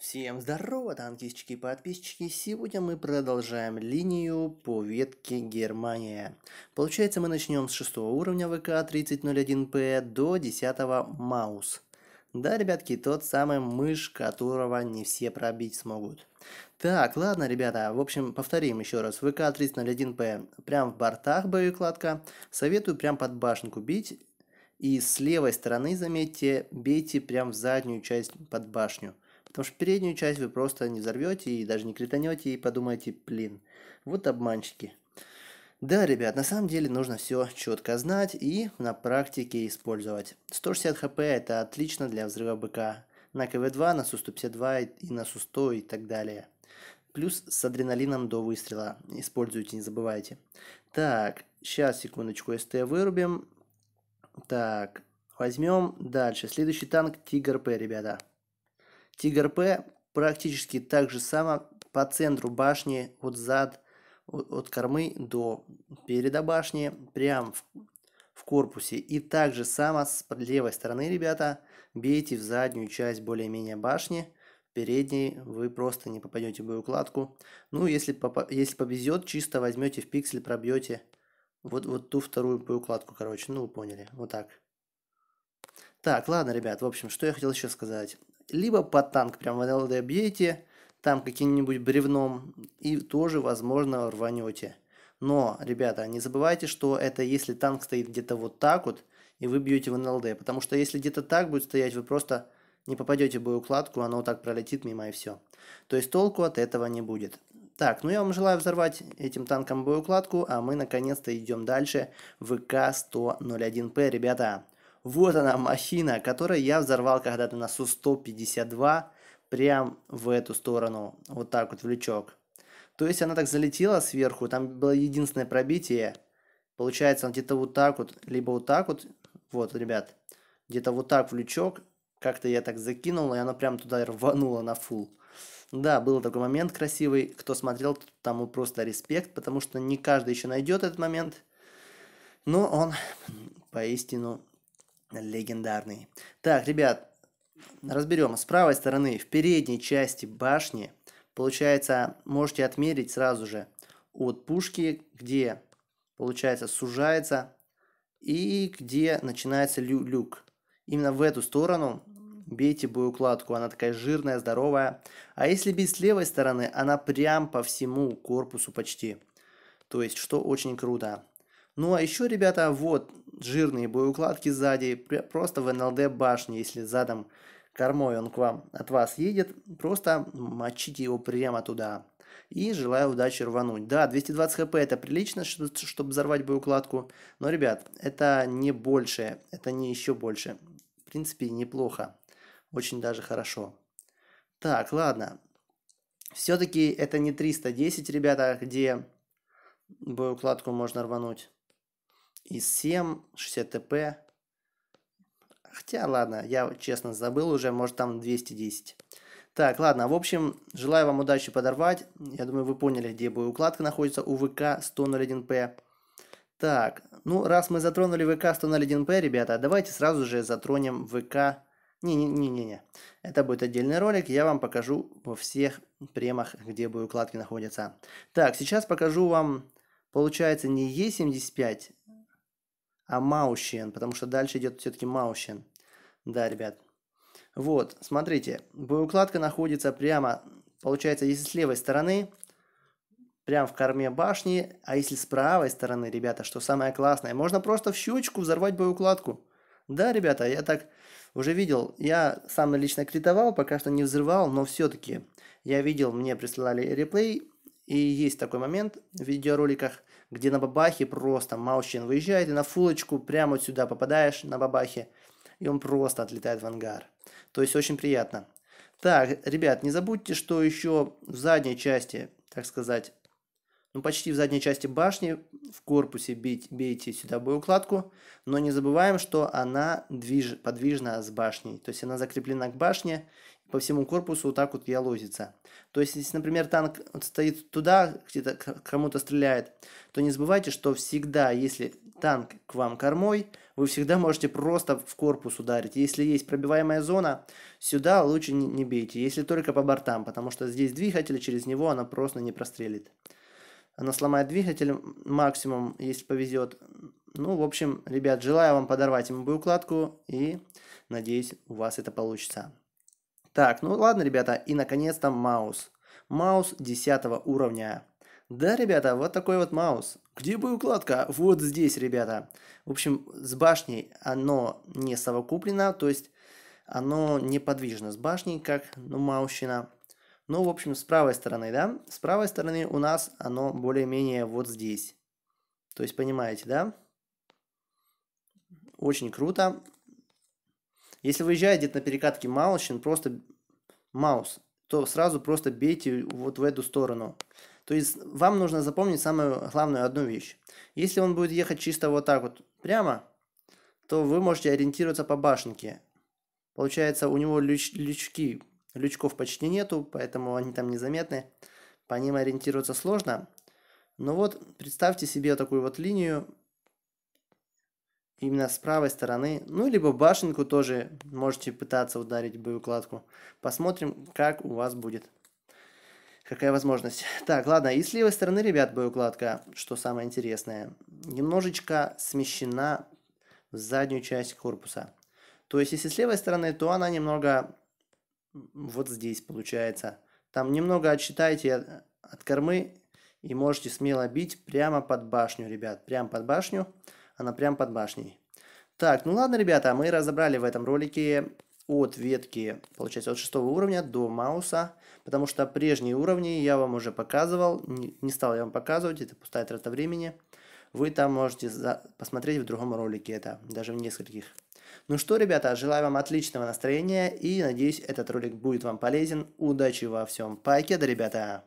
Всем здорово, танкистчики и подписчики! Сегодня мы продолжаем линию по ветке Германия. Получается, мы начнем с 6 уровня ВК-3001П до 10 Маус. Да, ребятки, тот самый мышь, которого не все пробить смогут. Так, ладно, ребята, в общем, повторим еще раз. ВК-3001П прям в бортах боекладка. Советую прям под башенку бить. И с левой стороны, заметьте, бейте прям в заднюю часть под башню. Потому что переднюю часть вы просто не взорвете и даже не кританете и подумаете, блин, вот обманщики. Да, ребят, на самом деле нужно все четко знать и на практике использовать. 160 хп это отлично для взрыва БК. На КВ-2, на Су-152 и на Су-100 и так далее. Плюс с адреналином до выстрела. Используйте, не забывайте. Так, сейчас, секундочку, СТ вырубим. Так, возьмем дальше. Следующий танк Тигр П, ребята. Тигр П практически так же само по центру башни от зад, от кормы до переда башни, прям в, в корпусе. И также само с левой стороны, ребята, бейте в заднюю часть более-менее башни, передней вы просто не попадете в боеукладку. Ну, если, поп если повезет, чисто возьмете в пиксель, пробьете вот, вот ту вторую боеукладку, короче, ну вы поняли, вот так. Так, ладно, ребят, в общем, что я хотел еще сказать либо под танк прям в НЛД бьете, там каким-нибудь бревном, и тоже, возможно, рванете. Но, ребята, не забывайте, что это если танк стоит где-то вот так вот, и вы бьете в НЛД. Потому что если где-то так будет стоять, вы просто не попадете в боеукладку, оно вот так пролетит мимо и все. То есть толку от этого не будет. Так, ну я вам желаю взорвать этим танком боеукладку, а мы наконец-то идем дальше. ВК-101П, ребята. Вот она, махина, которую я взорвал когда-то на Су-152, прям в эту сторону, вот так вот в лючок. То есть она так залетела сверху, там было единственное пробитие. Получается, она где-то вот так вот, либо вот так вот, вот, ребят, где-то вот так в лючок, как-то я так закинул, и она прям туда рванула на фул. Да, был такой момент красивый, кто смотрел, тому просто респект, потому что не каждый еще найдет этот момент, но он поистину легендарный. Так, ребят, разберем. С правой стороны, в передней части башни, получается, можете отмерить сразу же от пушки, где, получается, сужается и где начинается лю люк. Именно в эту сторону бейте боеукладку, она такая жирная, здоровая. А если бить с левой стороны, она прям по всему корпусу почти. То есть, что очень круто. Ну а еще, ребята, вот жирные боеукладки сзади, просто в НЛД башни, если задом кормой он к вам от вас едет, просто мочите его прямо туда. И желаю удачи рвануть. Да, 220 хп это прилично, чтобы взорвать боеукладку, но, ребят, это не больше, это не еще больше. В принципе, неплохо, очень даже хорошо. Так, ладно. Все-таки это не 310, ребята, где боеукладку можно рвануть и 7, 60 ТП, Хотя, ладно, я честно забыл уже, может там 210. Так, ладно, в общем, желаю вам удачи подорвать. Я думаю, вы поняли, где будет укладка находится у ВК 101 П. Так, ну раз мы затронули ВК 101 П, ребята, давайте сразу же затронем ВК... Не-не-не-не, это будет отдельный ролик, я вам покажу во всех премах, где будет укладки находятся. Так, сейчас покажу вам, получается, не Е75, а Маущен, потому что дальше идет все-таки Маущен. Да, ребят. Вот, смотрите, боеукладка находится прямо, получается, если с левой стороны, прямо в корме башни, а если с правой стороны, ребята, что самое классное, можно просто в щучку взорвать боеукладку. Да, ребята, я так уже видел, я сам лично критовал, пока что не взрывал, но все-таки я видел, мне присылали реплей, и есть такой момент в видеороликах, где на бабахе просто Маущин выезжает и на фулочку прямо сюда попадаешь на бабахе, и он просто отлетает в ангар. То есть очень приятно. Так, ребят, не забудьте, что еще в задней части, так сказать, ну почти в задней части башни, в корпусе бить, бейте сюда боеукладку, но не забываем, что она движ, подвижна с башней, то есть она закреплена к башне, по всему корпусу вот так вот я лозится. То есть, если, например, танк стоит туда, где-то кому-то стреляет, то не забывайте, что всегда, если танк к вам кормой, вы всегда можете просто в корпус ударить. Если есть пробиваемая зона, сюда лучше не бейте, если только по бортам, потому что здесь двигатель, через него она просто не прострелит. Она сломает двигатель максимум, если повезет. Ну, в общем, ребят, желаю вам подорвать МБ-укладку и надеюсь, у вас это получится. Так, ну ладно, ребята, и наконец-то маус. Маус 10 уровня. Да, ребята, вот такой вот маус. Где укладка? Вот здесь, ребята. В общем, с башней оно не совокуплено, то есть оно неподвижно. с башней, как ну, маущина. Ну, в общем, с правой стороны, да? С правой стороны у нас оно более-менее вот здесь. То есть, понимаете, да? Очень круто. Если выезжает где-то на перекатке Малчин, просто маус, то сразу просто бейте вот в эту сторону. То есть вам нужно запомнить самую главную одну вещь. Если он будет ехать чисто вот так вот прямо, то вы можете ориентироваться по башенке. Получается, у него люч, лючки, лючков почти нету, поэтому они там незаметны. По ним ориентироваться сложно. Но вот представьте себе такую вот линию, именно с правой стороны. Ну, либо башенку тоже можете пытаться ударить боеукладку. Посмотрим, как у вас будет. Какая возможность. Так, ладно, и с левой стороны, ребят, боеукладка, что самое интересное, немножечко смещена в заднюю часть корпуса. То есть, если с левой стороны, то она немного вот здесь получается. Там немного отсчитайте от кормы и можете смело бить прямо под башню, ребят, прямо под башню. Она прям под башней. Так, ну ладно, ребята, мы разобрали в этом ролике от ветки, получается, от шестого уровня до Мауса, потому что прежние уровни я вам уже показывал, не, стал я вам показывать, это пустая трата времени. Вы там можете за... посмотреть в другом ролике это, даже в нескольких. Ну что, ребята, желаю вам отличного настроения и надеюсь, этот ролик будет вам полезен. Удачи во всем. Покеда, ребята!